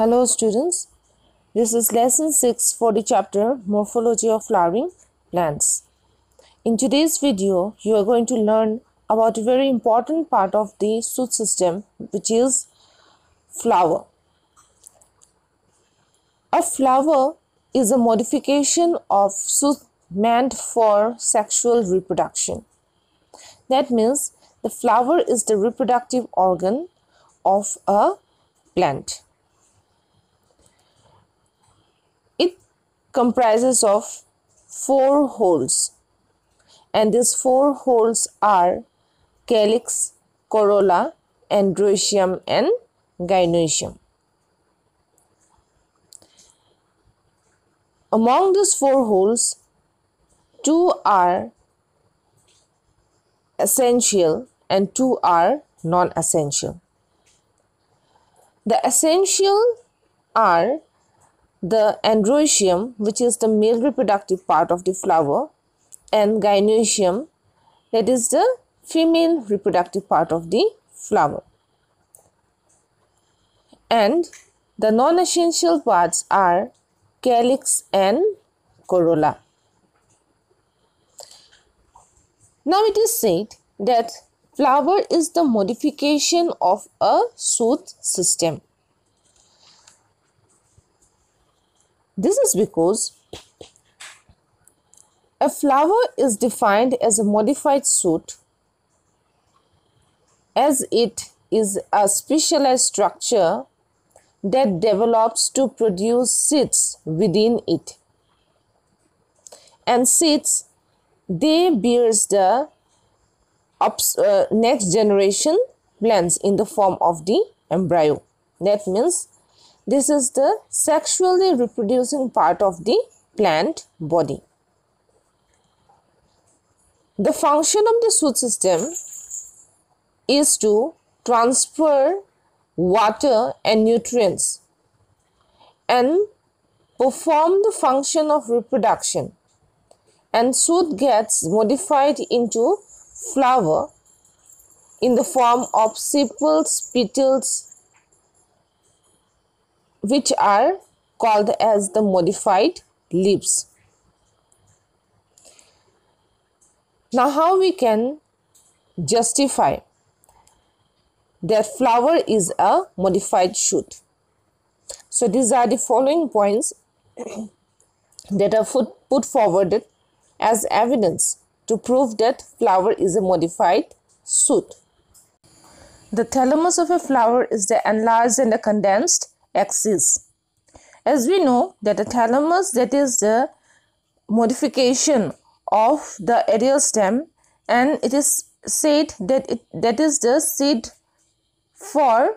Hello students, this is lesson 6 for the chapter Morphology of Flowering Plants. In today's video, you are going to learn about a very important part of the shoot system which is flower. A flower is a modification of shoot meant for sexual reproduction. That means the flower is the reproductive organ of a plant. comprises of four holes and these four holes are calyx, corolla, androecium and gynoecium. Among these four holes, two are essential and two are non-essential. The essential are the androecium which is the male reproductive part of the flower and gynoecium that is the female reproductive part of the flower and the non-essential parts are calyx and corolla now it is said that flower is the modification of a shoot system This is because a flower is defined as a modified suit as it is a specialized structure that develops to produce seeds within it. And seeds, they bears the uh, next generation plants in the form of the embryo. That means this is the sexually reproducing part of the plant body. The function of the shoot system is to transfer water and nutrients and perform the function of reproduction and soot gets modified into flower in the form of sepals, petals, which are called as the modified leaves. Now how we can justify that flower is a modified shoot. So these are the following points that are put forwarded as evidence to prove that flower is a modified shoot. The thalamus of a flower is the enlarged and the condensed axis. As we know that the thalamus that is the modification of the aerial stem and it is said that it that is the seed for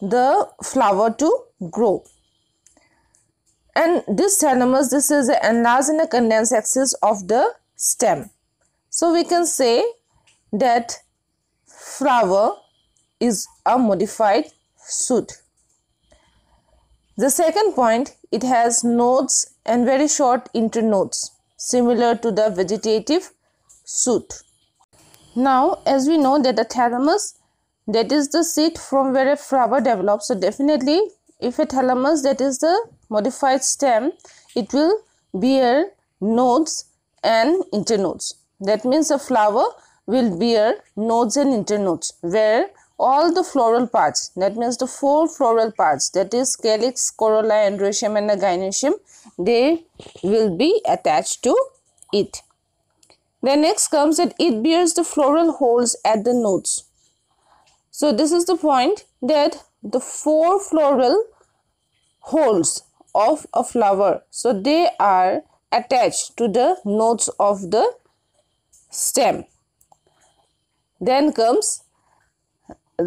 the flower to grow and this thalamus this is the enlarged and the condensed axis of the stem so we can say that flower is a modified shoot the second point, it has nodes and very short internodes, similar to the vegetative suit. Now, as we know that the thalamus, that is the seat from where a flower develops. So, definitely, if a thalamus, that is the modified stem, it will bear nodes and internodes. That means a flower will bear nodes and internodes where all the floral parts that means the four floral parts that is calyx corolla androecium and the they will be attached to it the next comes that it bears the floral holes at the nodes so this is the point that the four floral holes of a flower so they are attached to the nodes of the stem then comes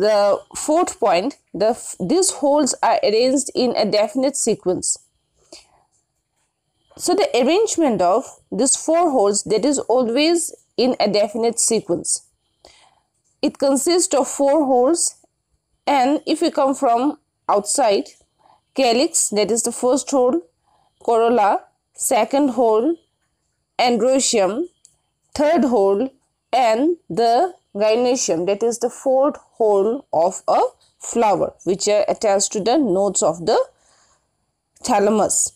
the fourth point the these holes are arranged in a definite sequence so the arrangement of these four holes that is always in a definite sequence it consists of four holes and if you come from outside calyx that is the first hole corolla second hole androecium third hole and the gynecium that is the fourth hole of a flower which are attached to the nodes of the thalamus.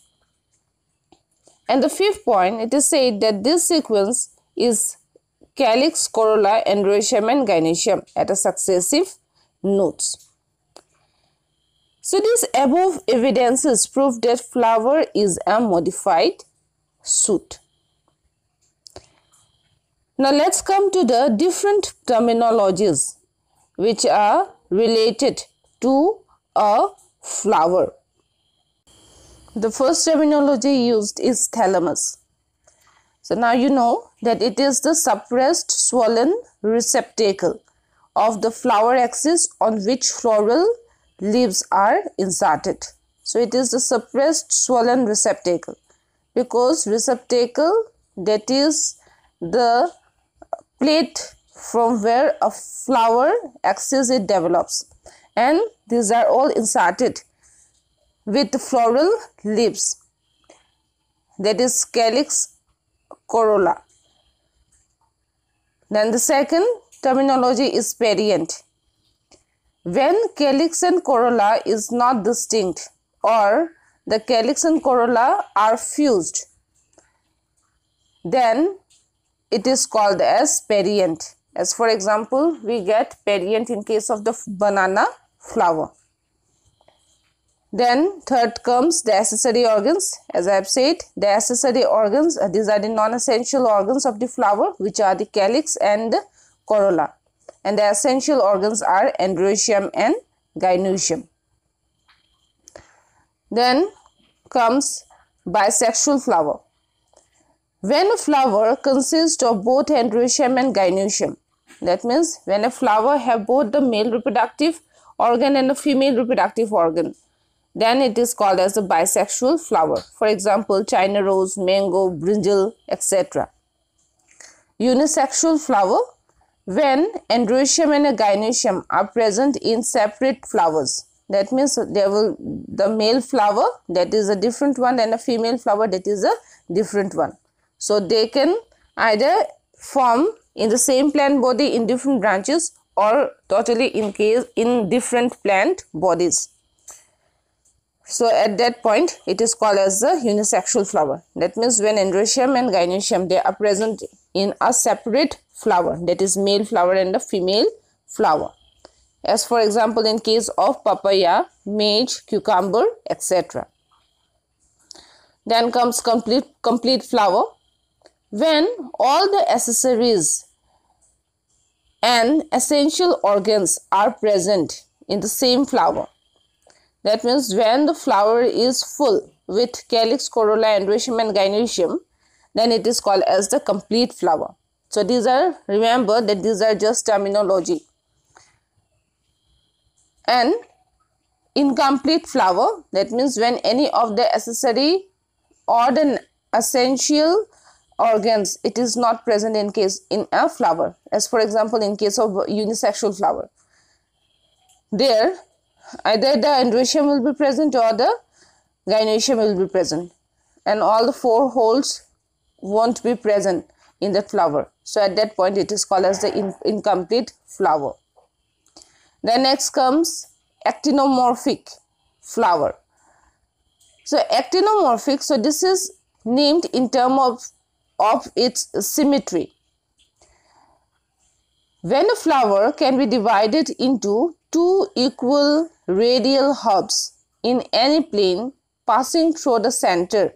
And the fifth point it is said that this sequence is calyx, corolla, androecium and gynecium at a successive nodes. So these above evidences prove that flower is a modified suit. Now let's come to the different terminologies which are related to a flower. The first terminology used is thalamus. So now you know that it is the suppressed swollen receptacle of the flower axis on which floral leaves are inserted. So it is the suppressed swollen receptacle because receptacle that is the plate from where a flower axis it develops and these are all inserted with floral leaves that is calyx corolla then the second terminology is parient when calyx and corolla is not distinct or the calyx and corolla are fused then it is called as periant as for example we get periant in case of the banana flower then third comes the accessory organs. As I have said, the accessory organs, uh, these are the non-essential organs of the flower, which are the calyx and the corolla. And the essential organs are androecium and gynoecium. Then comes bisexual flower. When a flower consists of both androecium and gynoecium, that means when a flower have both the male reproductive organ and the female reproductive organ, then it is called as a bisexual flower. For example, China rose, mango, brinjal, etc. Unisexual flower, when androecium and gynoecium are present in separate flowers. That means there will the male flower that is a different one and a female flower that is a different one. So they can either form in the same plant body in different branches or totally in case in different plant bodies. So at that point it is called as the unisexual flower. That means when androecium and gynoecium they are present in a separate flower that is male flower and a female flower. As for example in case of papaya, maize, cucumber etc. Then comes complete complete flower when all the accessories and essential organs are present in the same flower. That means when the flower is full with calyx, corolla, androecium and gynecium, then it is called as the complete flower. So these are, remember that these are just terminology. And incomplete flower, that means when any of the accessory or the essential organs it is not present in case in a flower as for example in case of unisexual flower there either the androecium will be present or the gynoecium will be present and all the four holes won't be present in that flower so at that point it is called as the in, incomplete flower then next comes actinomorphic flower so actinomorphic so this is named in term of of its symmetry. When a flower can be divided into two equal radial hubs in any plane passing through the center,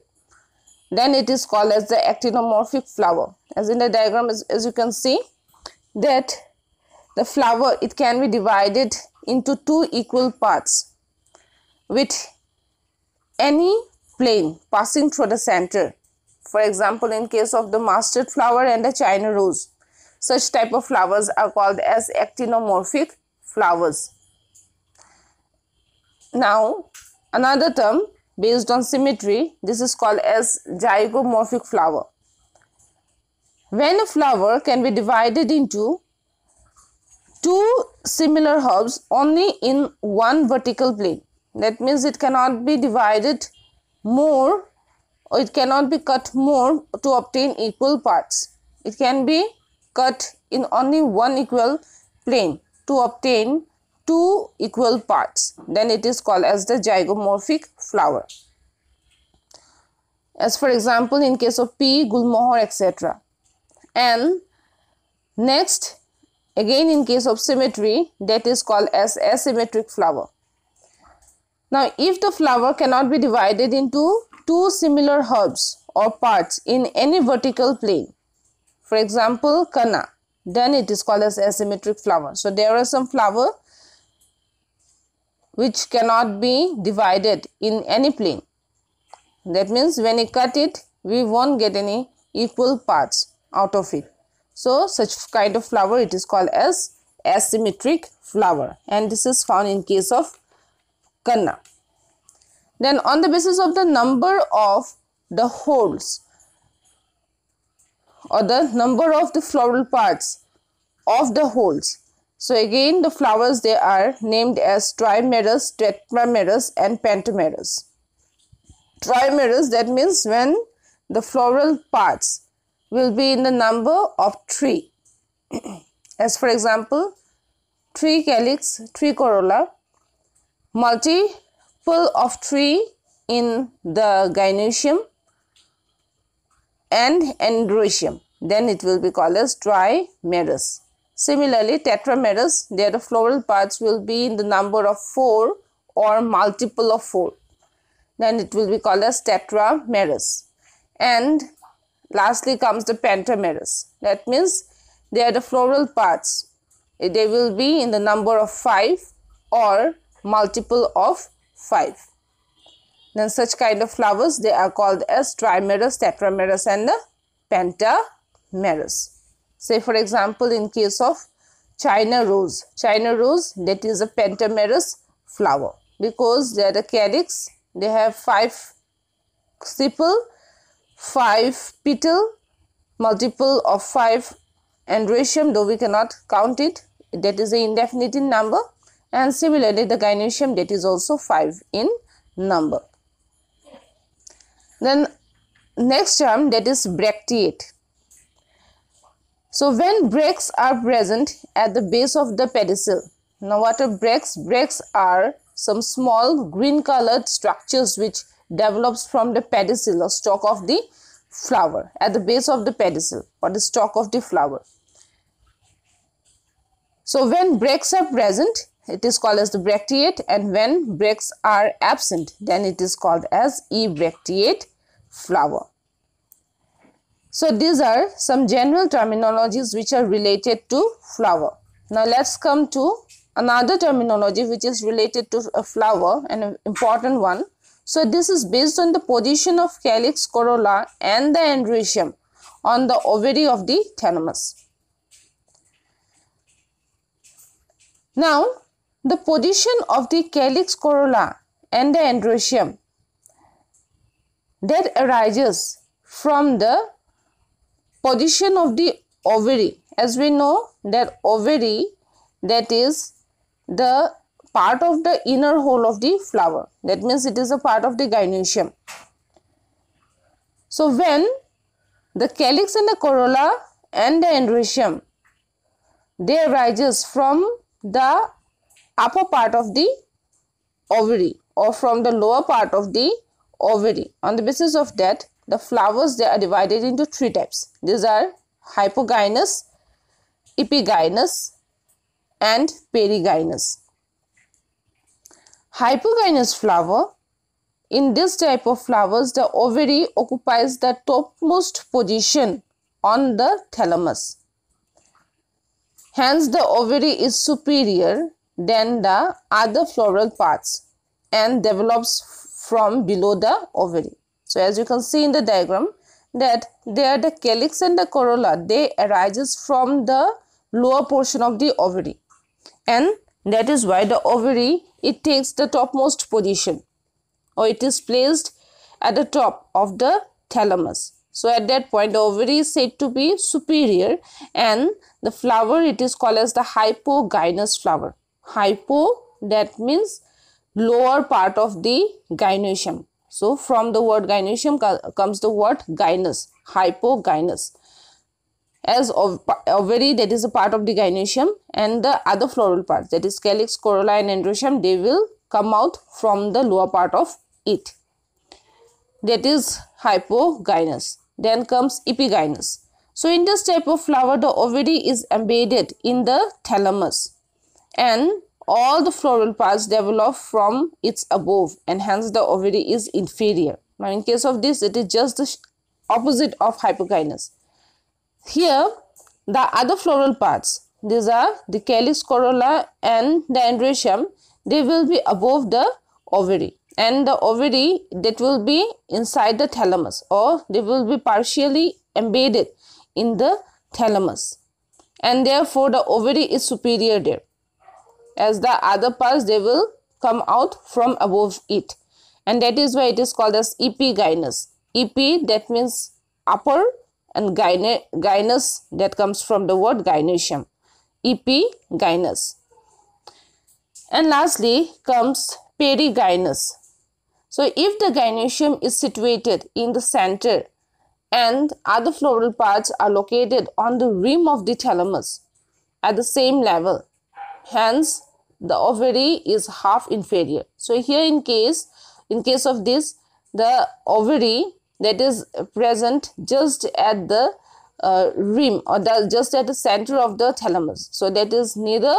then it is called as the actinomorphic flower. As in the diagram, as, as you can see, that the flower, it can be divided into two equal parts with any plane passing through the center for example, in case of the mustard flower and the China rose, such type of flowers are called as actinomorphic flowers. Now, another term based on symmetry, this is called as zygomorphic flower. When a flower can be divided into two similar herbs only in one vertical plane, that means it cannot be divided more it cannot be cut more to obtain equal parts. It can be cut in only one equal plane to obtain two equal parts. Then it is called as the zygomorphic flower. As for example, in case of pea, gulmohar, etc. And next, again in case of symmetry, that is called as asymmetric flower. Now, if the flower cannot be divided into two similar herbs or parts in any vertical plane. For example, kana. Then it is called as asymmetric flower. So there are some flower which cannot be divided in any plane. That means when you cut it, we won't get any equal parts out of it. So such kind of flower it is called as asymmetric flower and this is found in case of kanna. Then on the basis of the number of the holes or the number of the floral parts of the holes. So again the flowers they are named as trimerous, tetramerous and pentamerous. Trimerous that means when the floral parts will be in the number of 3. as for example, 3 calyx, 3 corolla, multi of tree in the gynoecium and androecium. Then it will be called as trimerous. Similarly, tetramerous, the floral parts will be in the number of 4 or multiple of 4. Then it will be called as tetramerous. And lastly comes the pentamerous. That means they are the floral parts. Eh, they will be in the number of 5 or multiple of 5. Then such kind of flowers they are called as trimerous, tetramerous and pentamerous. Say for example in case of China rose. China rose that is a pentamerous flower because they are the calyx. They have 5 sepal, 5 petal, multiple of 5 and ratio though we cannot count it that is the indefinite number and similarly the gynoecium date is also 5 in number. Then next term that is bracteate. So when breaks are present at the base of the pedicel. Now what are breaks? Breaks are some small green colored structures which develops from the pedicel or stalk of the flower at the base of the pedicel or the stalk of the flower. So when breaks are present it is called as the bracteate and when bracts are absent then it is called as ebracteate flower. So these are some general terminologies which are related to flower. Now let's come to another terminology which is related to a flower an important one. So this is based on the position of calyx corolla and the androecium on the ovary of the thalamus. Now, the position of the calyx corolla and the androecium that arises from the position of the ovary as we know that ovary that is the part of the inner hole of the flower that means it is a part of the gynoecium. so when the calyx and the corolla and the androecium they arises from the upper part of the ovary or from the lower part of the ovary. On the basis of that, the flowers they are divided into three types. These are hypogynous, epigynous and perigynous. Hypogynous flower in this type of flowers, the ovary occupies the topmost position on the thalamus. Hence, the ovary is superior than the other floral parts and develops from below the ovary. So as you can see in the diagram that there the calyx and the corolla they arises from the lower portion of the ovary and that is why the ovary it takes the topmost position or it is placed at the top of the thalamus. So at that point the ovary is said to be superior and the flower it is called as the hypogynous flower hypo that means lower part of the gynoecium. So from the word gynoecium comes the word gynus, hypogynous As ov ovary that is a part of the gynoecium, and the other floral parts that is calyx, corolla and androecium they will come out from the lower part of it. That is hypogynous. Then comes epigynous. So in this type of flower the ovary is embedded in the thalamus and all the floral parts develop from its above and hence the ovary is inferior. Now in case of this it is just the opposite of hypokines. Here the other floral parts these are the calyx corolla and the androecium they will be above the ovary and the ovary that will be inside the thalamus or they will be partially embedded in the thalamus and therefore the ovary is superior there as the other pulse they will come out from above it and that is why it is called as epigynus. ep that means upper and gyne, gynus that comes from the word gynecium epiginus and lastly comes perigynus so if the gynecium is situated in the center and other floral parts are located on the rim of the thalamus at the same level Hence, the ovary is half inferior. So here in case, in case of this, the ovary that is present just at the uh, rim or the, just at the center of the thalamus. So that is neither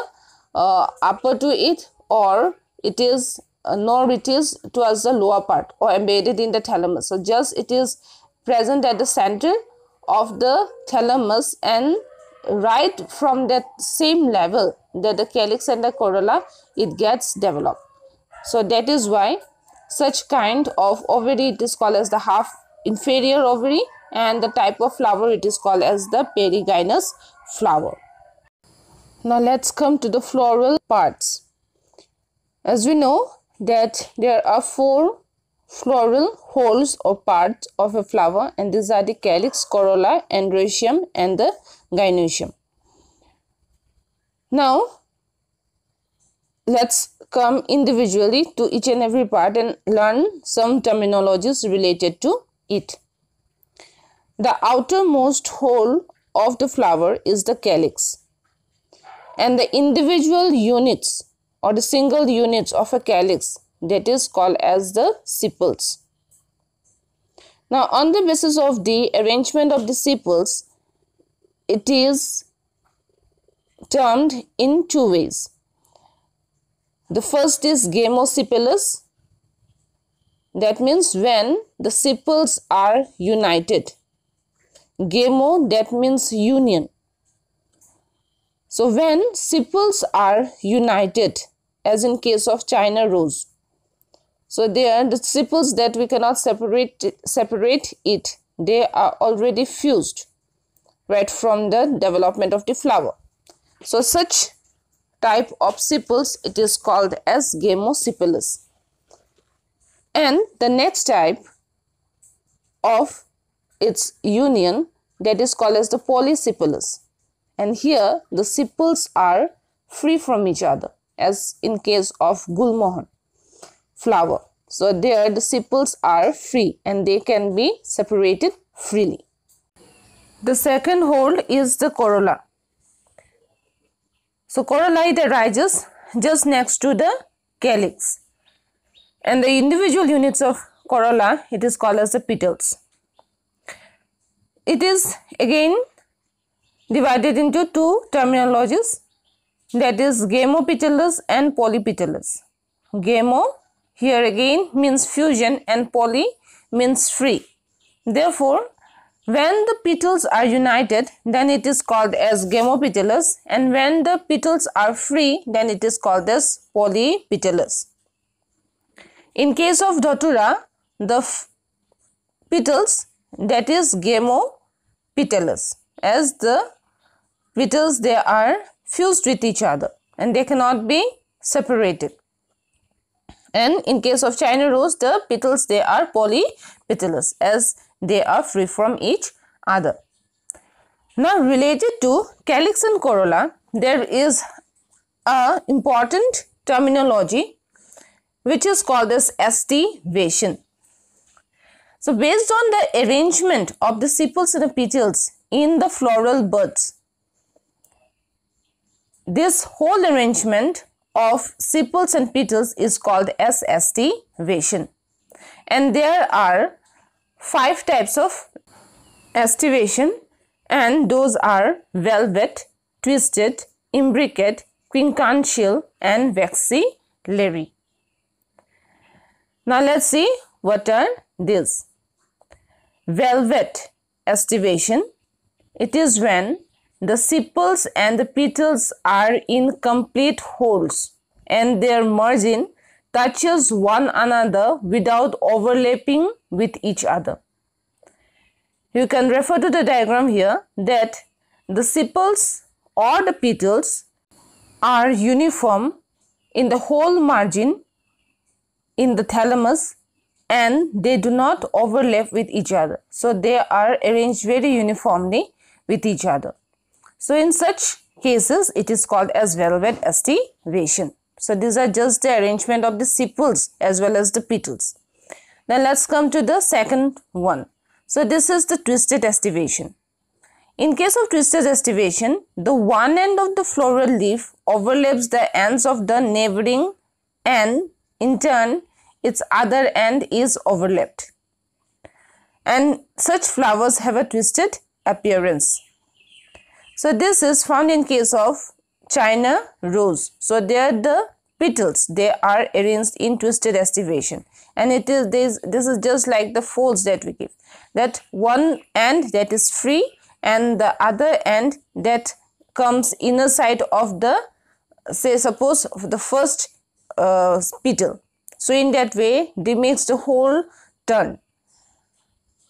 uh, upper to it or it is uh, nor it is towards the lower part or embedded in the thalamus. So just it is present at the center of the thalamus and right from that same level that the calyx and the corolla it gets developed so that is why such kind of ovary it is called as the half inferior ovary and the type of flower it is called as the perigynous flower now let's come to the floral parts as we know that there are four floral holes or parts of a flower and these are the calyx, corolla, androecium and the gynoecium. Now let's come individually to each and every part and learn some terminologies related to it. The outermost hole of the flower is the calyx and the individual units or the single units of a calyx that is called as the sepals. Now on the basis of the arrangement of the sepals, it is termed in two ways. The first is gamosipellus. That means when the sepals are united. Gamo that means union. So when sepals are united as in case of China rose so they are the sepals that we cannot separate, separate it. They are already fused right from the development of the flower. So such type of sepals it is called as gemosepalus. And the next type of its union that is called as the polysepalus. And here the sepals are free from each other as in case of gulmohon flower. So there the sepals are free and they can be separated freely. The second hold is the corolla. So corolla it arises just next to the calyx. And the individual units of corolla it is called as the petals. It is again divided into two terminologies that is gamopetalous and polypetalous. Gamo here again means fusion and poly means free. Therefore, when the petals are united, then it is called as gamopetalous, and when the petals are free, then it is called as polypetalous. In case of Datura, the petals that is gamopetalous, as the petals they are fused with each other and they cannot be separated and in case of China rose the petals they are polypetalous as they are free from each other. Now related to calyx and corolla there is a important terminology which is called as estivation. So based on the arrangement of the sepals and the petals in the floral buds this whole arrangement of sepals and petals is called as estivation. And there are five types of estivation and those are velvet, twisted, imbricate, quincuncial, and vexillary. Now let's see what are these. Velvet estivation. It is when the sepals and the petals are in complete holes and their margin touches one another without overlapping with each other. You can refer to the diagram here that the sepals or the petals are uniform in the whole margin in the thalamus and they do not overlap with each other. So they are arranged very uniformly with each other. So, in such cases, it is called as velvet estivation. So, these are just the arrangement of the sepals as well as the petals. Now, let's come to the second one. So, this is the twisted estivation. In case of twisted estivation, the one end of the floral leaf overlaps the ends of the neighboring end. In turn, its other end is overlapped. And such flowers have a twisted appearance. So this is found in case of China rose. So there the petals they are arranged in twisted estivation and it is this this is just like the folds that we give that one end that is free and the other end that comes inner side of the say suppose the first uh, petal so in that way they makes the whole turn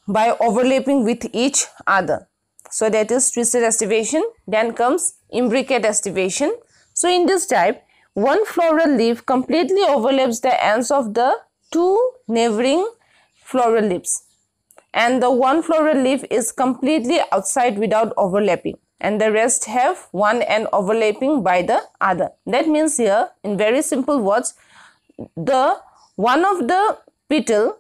by overlapping with each other so that is twisted activation. Then comes imbricate activation. So in this type, one floral leaf completely overlaps the ends of the two neighboring floral leaves. And the one floral leaf is completely outside without overlapping. And the rest have one end overlapping by the other. That means here, in very simple words, the one of the petal,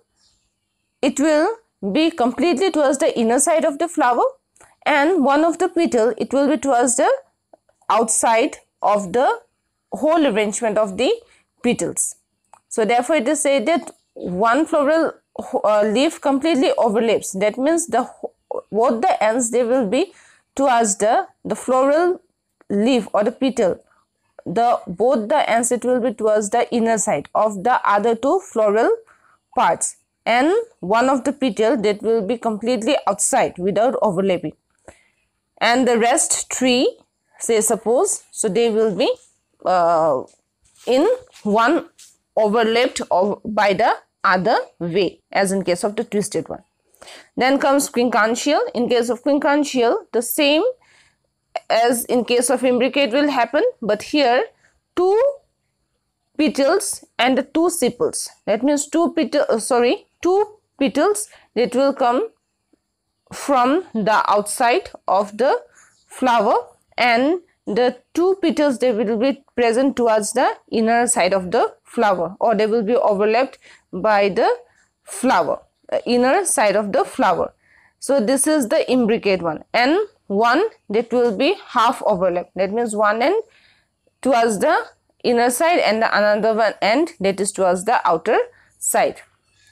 it will be completely towards the inner side of the flower and one of the petal it will be towards the outside of the whole arrangement of the petals. So therefore it is said that one floral uh, leaf completely overlaps. That means the both the ends they will be towards the the floral leaf or the petal. The both the ends it will be towards the inner side of the other two floral parts and one of the petal that will be completely outside without overlapping and the rest three say suppose so they will be uh, in one overlapped of, by the other way as in case of the twisted one then comes quincantial in case of quincantial the same as in case of imbricate will happen but here two petals and two sepals that means two petal uh, sorry two petals that will come from the outside of the flower and the two petals they will be present towards the inner side of the flower or they will be overlapped by the flower inner side of the flower so this is the imbricate one and one that will be half overlap that means one end towards the inner side and the another one end that is towards the outer side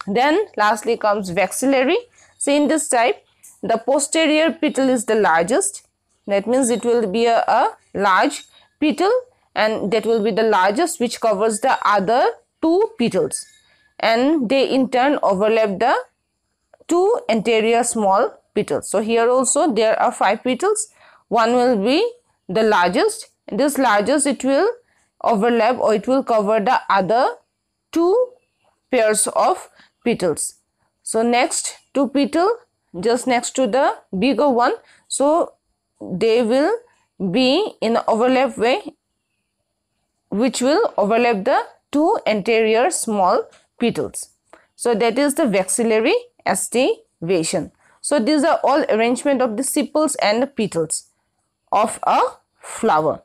then lastly comes vexillary so in this type the posterior petal is the largest that means it will be a, a large petal and that will be the largest which covers the other two petals and they in turn overlap the two anterior small petals so here also there are five petals one will be the largest this largest it will overlap or it will cover the other two pairs of petals so next two petal just next to the bigger one so they will be in overlap way which will overlap the two anterior small petals so that is the vexillary aestivation so these are all arrangement of the sepals and the petals of a flower